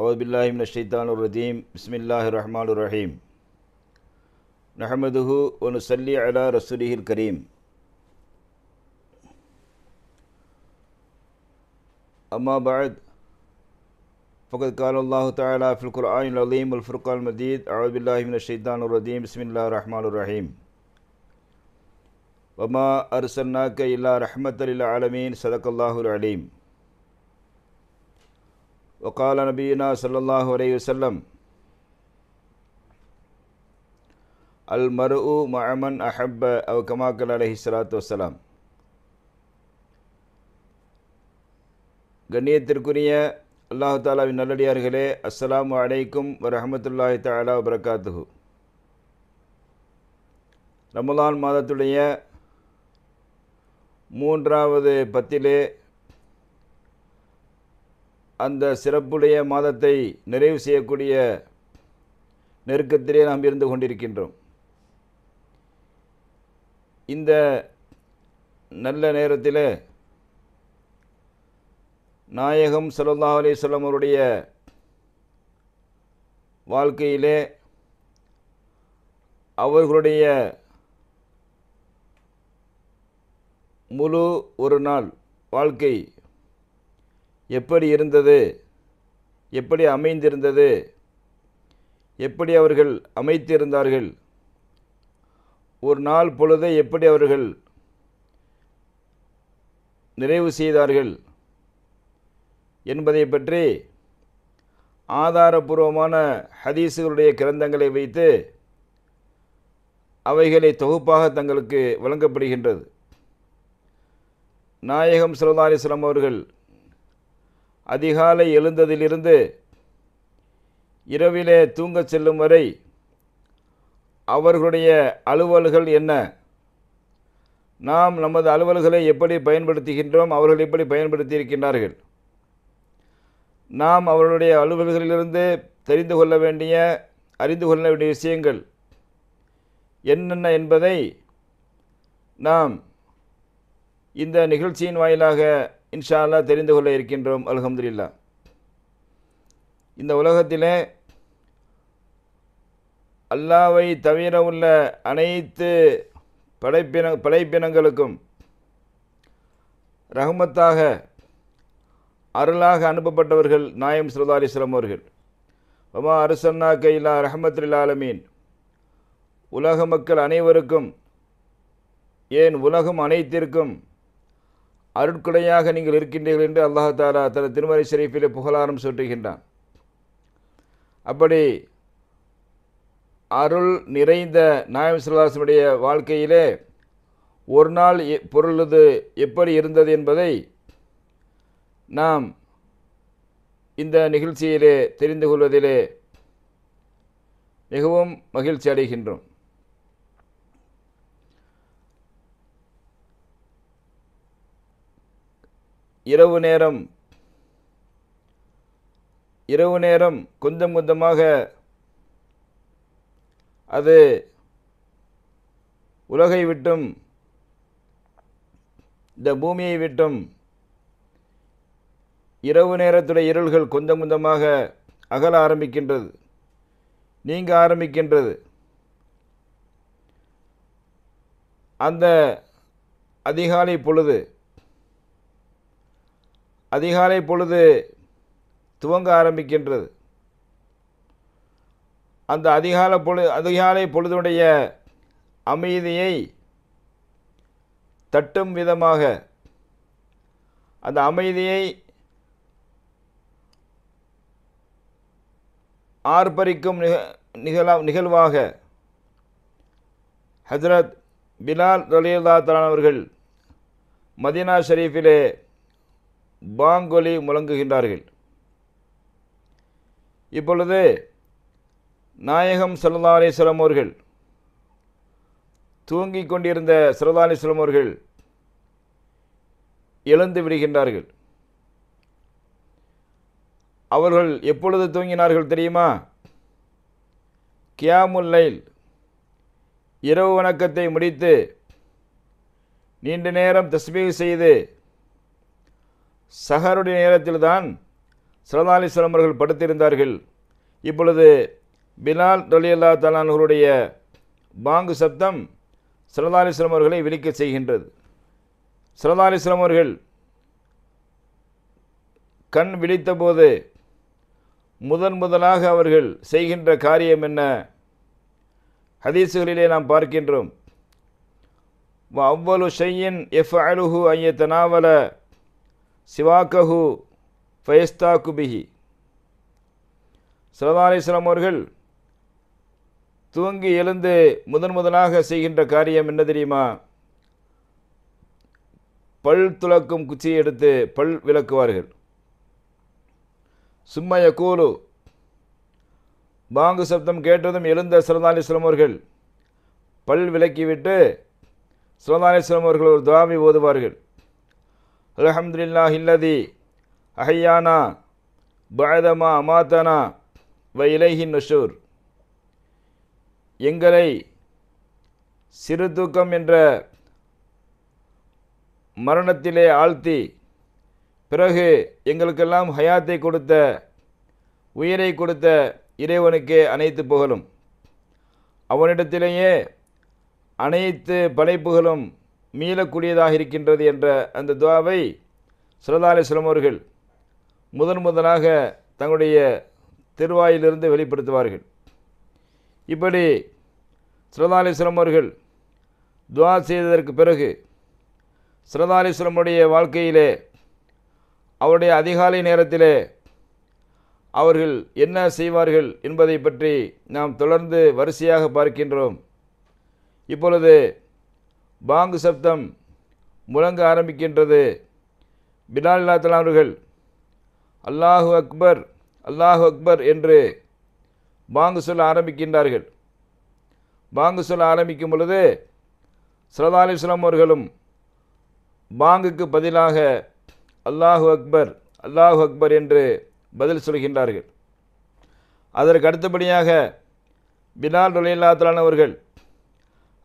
أعوذ بالله من الشيطان الرجيم بسم الله الرحمن الرحيم نحمده ونصلي على رسوله الكريم أما بعد فقد قال الله تعالى في القرآن العظيم والفرقان المجيد أعوذ بالله من الشيطان الرجيم بسم الله الرحمن الرحيم وما أرسلناك إلا رحمة للعالمين صدق الله العليم وقال نبينا صلى الله عليه وسلم المرء مع من أحب أو كما قال عليه الصلاة والسلام கண்ணியத்திற்குரிய அல்லாஹு தாலாவின் நல்லடியார்களே அஸ்லாம் அலைக்கும் வரமத்துல்லாஹி தாலா வரகாத்துஹு ரமலான் மாதத்துடைய மூன்றாவது பத்திலே அந்த சிறப்புடைய மாதத்தை நிறைவு செய்யக்கூடிய நெருக்கத்திலே நாம் இருந்து கொண்டிருக்கின்றோம் இந்த நல்ல நேரத்தில் நாயகம் சல்லா சொல்லம் அவருடைய வாழ்க்கையிலே அவர்களுடைய முழு ஒரு நாள் வாழ்க்கை எப்படி இருந்தது எப்படி அமைந்திருந்தது எப்படி அவர்கள் அமைத்திருந்தார்கள் ஒரு நாள் பொழுதை எப்படி அவர்கள் நிறைவு செய்தார்கள் என்பதை பற்றி ஆதாரபூர்வமான ஹதீஸுகளுடைய கிரந்தங்களை வைத்து அவைகளை தொகுப்பாக தங்களுக்கு வழங்கப்படுகின்றது நாயகம் சுல்லா அவர்கள் அதிகாலை எழுந்ததிலிருந்து இரவிலே தூங்கச் செல்லும் வரை அவர்களுடைய அலுவல்கள் என்ன நாம் நமது அலுவல்களை எப்படி பயன்படுத்துகின்றோம் அவர்கள் எப்படி பயன்படுத்தி இருக்கின்றார்கள் நாம் அவர்களுடைய அலுவல்களிலிருந்து தெரிந்து கொள்ள வேண்டிய அறிந்து கொள்ள வேண்டிய விஷயங்கள் என்னென்ன என்பதை நாம் இந்த நிகழ்ச்சியின் வாயிலாக இன்ஷா தெரிந்து கொள்ள இருக்கின்றோம் அலகம்துல்லா இந்த உலகத்திலே அல்லாவை தவிர உள்ள அனைத்து படைப்பின படைப்பினங்களுக்கும் ரஹமத்தாக அருளாக அனுப்பப்பட்டவர்கள் நாயம் சுல்லா அலிஸ்லாம் அவர்கள் ஒமா அரசன்னா கைலா ரஹமத்துல்லா அலமீன் உலக மக்கள் அனைவருக்கும் ஏன் உலகம் அனைத்திற்கும் அருட்கொடையாக நீங்கள் இருக்கின்றீர்கள் என்று அல்லாஹாலா தனது திருமலை சிறைப்பிலே புகழாரம் சூட்டுகின்றான் அப்படி அருள் நிறைந்த நாயம் வாழ்க்கையிலே ஒரு நாள் பொருளது எப்படி இருந்தது என்பதை நாம் இந்த நிகழ்ச்சியிலே தெரிந்து கொள்வதிலே மிகவும் மகிழ்ச்சி அடைகின்றோம் இரவு நேரம் இரவு நேரம் கொஞ்சம் கொஞ்சமாக அது உலகை விட்டும் இந்த பூமியை விட்டும் இரவு நேரத்துடைய இருள்கள் கொஞ்சம் கொஞ்சமாக அகல ஆரம்பிக்கின்றது நீங்க ஆரம்பிக்கின்றது அந்த அதிகாலை பொழுது அதிகாலை பொழுது துவங்க ஆரம்பிக்கின்றது அந்த அதிகால பொழு அதிகாலை பொழுதுடைய அமைதியை தட்டும் விதமாக அந்த அமைதியை ஆர்ப்பரிக்கும் நிக நிகழ நிகழ்வாக ஹஜரத் பிலால் ரலியல்லா தலான் அவர்கள் மதினா ஷரீஃபிலே பாங்கொலி முழங்குகின்றார்கள் இப்பொழுது நாயகம் சல்லா அலிஸ்லாம் அவர்கள் தூங்கிக் கொண்டிருந்த சல்லா அலிஸ்லாம் அவர்கள் எழுந்து விடுகின்றார்கள் அவர்கள் எப்பொழுது தூங்கினார்கள் தெரியுமா கியாமுல்லையில் இரவு வணக்கத்தை முடித்து நீண்ட நேரம் தஸ்மீக செய்து சஹருடைய நேரத்தில் தான் சலதாலி சிலம்பர்கள் படுத்திருந்தார்கள் இப்பொழுது பிலால் ரலியல்லா தலான்களுடைய பாங்கு சப்தம் சலதாலி சிலம்பர்களை விழிக்க செய்கின்றது சலதாலி சிலம்பர்கள் கண் விழித்தபோது முதன் முதலாக அவர்கள் செய்கின்ற காரியம் என்ன ஹதீசுகளிலே நாம் பார்க்கின்றோம் அவ்வளு ஷையின் எஃப் அழுகு ஐய தனாவல சிவாக்கஹு ஃபயஸ்தா குபிஹி சரதாரேஸ்வரம் அவர்கள் துவங்கி எழுந்து முதன் முதலாக செய்கின்ற காரியம் என்ன தெரியுமா பல் துளக்கும் குச்சியை எடுத்து பல் விளக்குவார்கள் சும்மய கூலு பாங்கு சப்தம் கேட்டதும் எழுந்த சிறந்தாலீஸ்வரம் அவர்கள் பல் விலக்கிவிட்டு சிறந்தாலீஸ்வரம் அவர்கள் ஒரு துவாமி ஓதுவார்கள் الحمد لله الذي أحيانا بعدما أماتنا وإليه النشور எங்களை சிறு தூக்கம் என்ற மரணத்திலே ஆழ்த்தி பிறகு எங்களுக்கெல்லாம் ஹயாத்தை கொடுத்த உயிரை கொடுத்த இறைவனுக்கே அனைத்து புகழும் அவனிடத்திலேயே அனைத்து படைப்புகளும் மீளக்கூடியதாக இருக்கின்றது என்ற அந்த துவாவை சிறதாலை சிலமோர்கள் முதன் முதலாக தங்களுடைய திருவாயிலிருந்து வெளிப்படுத்துவார்கள் இப்படி சிறதாலை சிலமோர்கள் துவா செய்ததற்கு பிறகு சுரதாலிஸ்வரமுடைய வாழ்க்கையிலே அவருடைய அதிகாலை நேரத்திலே அவர்கள் என்ன செய்வார்கள் என்பதை பற்றி நாம் தொடர்ந்து வரிசையாக பார்க்கின்றோம் இப்பொழுது பாங்கு சப்தம் முழங்க ஆரம்பிக்கின்றது பினால் இல்லாத்தலாம் அவர்கள் அல்லாஹு அக்பர் அல்லாஹு அக்பர் என்று பாங்கு சொல்ல ஆரம்பிக்கின்றார்கள் பாங்கு சொல்ல ஆரம்பிக்கும் பொழுது சரதாலி சுலாம் அவர்களும் பாங்குக்கு பதிலாக அல்லாஹு அக்பர் அல்லாஹு அக்பர் என்று பதில் சொல்கின்றார்கள் அதற்கு அடுத்தபடியாக பிலால் ருலையில்லாத்தலானவர்கள்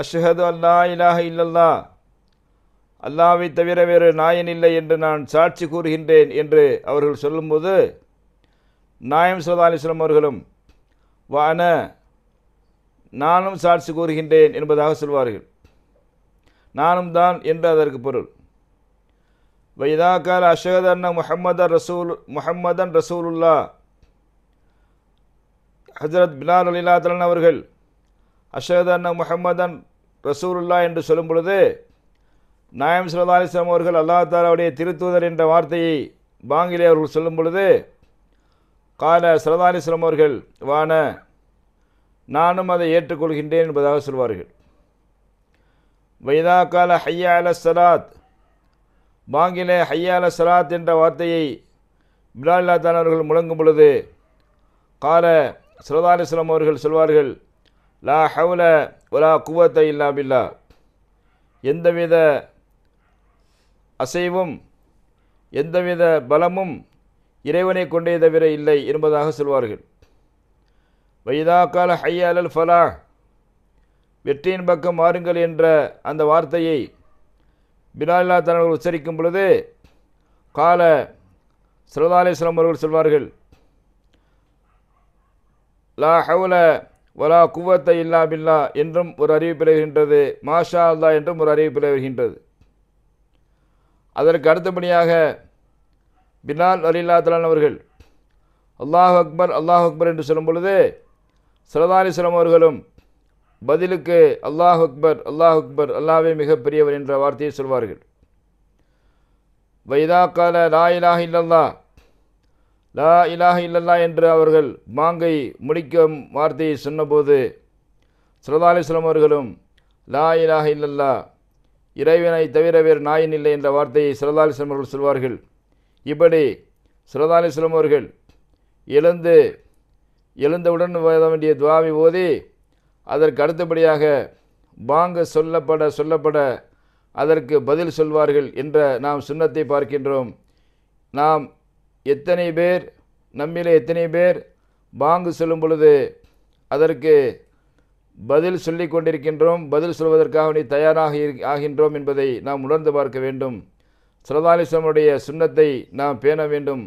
அஷ்ஹது அல்லா இலாஹ இல்லல்லா அல்லாவை தவிர வேறு நாயன் இல்லை என்று நான் சாட்சி கூறுகின்றேன் என்று அவர்கள் சொல்லும்போது நாயம் சல்லா அலிஸ்லாம் அவர்களும் வான நானும் சாட்சி கூறுகின்றேன் என்பதாக சொல்வார்கள் நானும் தான் என்று அதற்கு பொருள் வைதாக்கால் அஷ்ஹத் அண்ணா முஹம்மதன் ரசூல் முஹம்மதன் ரசூலுல்லா ஹசரத் பிலால் தலன் அவர்கள் அஷேதன்ன முகமதன் ரசூருல்லா என்று சொல்லும் பொழுது நாயம் சல்லா அலிஸ்லாம் அவர்கள் அல்லா தாலாவுடைய திருத்தூதர் என்ற வார்த்தையை பாங்கிலே அவர்கள் சொல்லும் பொழுது கால சரதா அலிஸ்லாம் அவர்கள் வான நானும் அதை ஏற்றுக்கொள்கின்றேன் என்பதாக சொல்வார்கள் வைதா கால ஹையா அல சலாத் பாங்கிலே ஹையா அல சலாத் என்ற வார்த்தையை பிலால்லா தான் அவர்கள் முழங்கும் பொழுது கால சரதா அலிஸ்லாம் அவர்கள் சொல்வார்கள் லா ஹவுல ஒலா குவத்தை இல்லா பில்லா எந்தவித அசைவும் எந்தவித பலமும் இறைவனை கொண்டே தவிர இல்லை என்பதாக சொல்வார்கள் வைதா கால ஹையாலல் ஃபலா வெற்றியின் பக்கம் மாறுங்கள் என்ற அந்த வார்த்தையை பிலாலா தலைவர்கள் உச்சரிக்கும் பொழுது கால சிறதாலேஸ்வரம் அவர்கள் சொல்வார்கள் லா ஹவுல வலா குவத்தை இல்லா பில்லா என்றும் ஒரு அறிவிப்பில் வருகின்றது மாஷா அல்லா என்றும் ஒரு அறிவிப்பில் வருகின்றது அதற்கு அடுத்தபடியாக பினால் அலில்லா தலான் அவர்கள் அல்லாஹ் அக்பர் அல்லாஹ் அக்பர் என்று சொல்லும் பொழுது சிலம் அவர்களும் பதிலுக்கு அல்லாஹ் அக்பர் அல்லாஹ் அக்பர் அல்லாவே மிகப்பெரியவர் என்ற வார்த்தையை சொல்வார்கள் வைதா கால லா இலாஹ் இல்லல்லா லா இலாஹ இல்லல்லா என்று அவர்கள் மாங்கை முடிக்கும் வார்த்தையை சொன்னபோது சரதா அவர்களும் லா இலாக இல்லல்லா இறைவனை தவிர வேறு நாயின் இல்லை என்ற வார்த்தையை சரதா அவர்கள் சொல்வார்கள் இப்படி சரதா அவர்கள் எழுந்து எழுந்தவுடன் வர வேண்டிய துவாவி ஓதி அதற்கு அடுத்தபடியாக பாங்க சொல்லப்பட சொல்லப்பட அதற்கு பதில் சொல்வார்கள் என்ற நாம் சுண்ணத்தை பார்க்கின்றோம் நாம் எத்தனை பேர் நம்மிலே எத்தனை பேர் பாங்கு சொல்லும் பொழுது அதற்கு பதில் சொல்லி கொண்டிருக்கின்றோம் பதில் சொல்வதற்காக நீ தயாராக ஆகின்றோம் என்பதை நாம் உணர்ந்து பார்க்க வேண்டும் சரதாலிசமுடைய சுண்ணத்தை நாம் பேண வேண்டும்